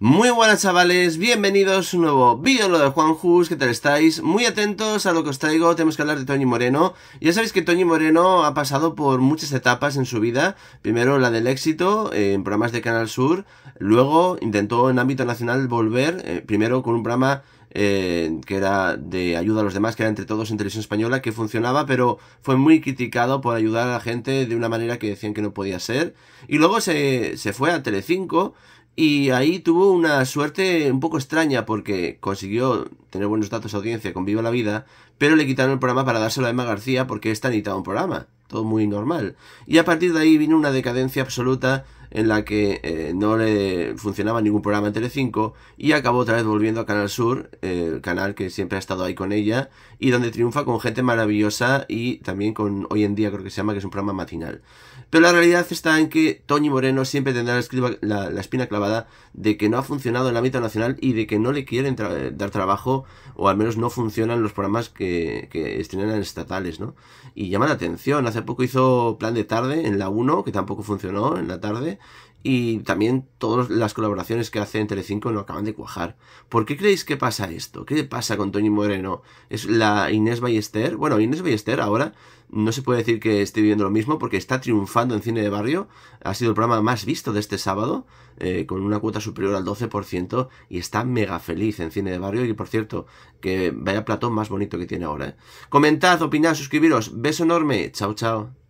Muy buenas chavales, bienvenidos a un nuevo vídeo lo de Juan Jus. ¿qué tal estáis? Muy atentos a lo que os traigo, tenemos que hablar de tony Moreno. Ya sabéis que Toñi Moreno ha pasado por muchas etapas en su vida. Primero la del éxito eh, en programas de Canal Sur, luego intentó en ámbito nacional volver, eh, primero con un programa eh, que era de ayuda a los demás, que era entre todos en televisión española, que funcionaba, pero fue muy criticado por ayudar a la gente de una manera que decían que no podía ser. Y luego se, se fue a Telecinco y ahí tuvo una suerte un poco extraña porque consiguió tener buenos datos de audiencia con Viva la Vida, pero le quitaron el programa para dárselo a Emma García porque esta necesitaba un programa. Todo muy normal. Y a partir de ahí vino una decadencia absoluta en la que eh, no le funcionaba ningún programa en Telecinco y acabó otra vez volviendo a Canal Sur, el canal que siempre ha estado ahí con ella y donde triunfa con gente maravillosa y también con hoy en día creo que se llama que es un programa matinal. Pero la realidad está en que Toñi Moreno siempre tendrá la, espina clavada de que no ha funcionado en el ámbito nacional y de que no le quieren dar trabajo o al menos no funcionan los programas que, que estrenan estatales, ¿no? Y llama la atención. Hace poco hizo Plan de Tarde en la 1, que tampoco funcionó en la tarde y también todas las colaboraciones que hace en Telecinco no acaban de cuajar. ¿Por qué creéis que pasa esto? ¿Qué pasa con Toñi Moreno? ¿Es la Inés Ballester? Bueno, Inés Ballester ahora no se puede decir que esté viviendo lo mismo porque está triunfando en cine de barrio. Ha sido el programa más visto de este sábado, eh, con una cuota superior al 12% y está mega feliz en cine de barrio. Y por cierto, que vaya platón más bonito que tiene ahora. Eh. Comentad, opinad, suscribiros. Beso enorme. Chao, chao.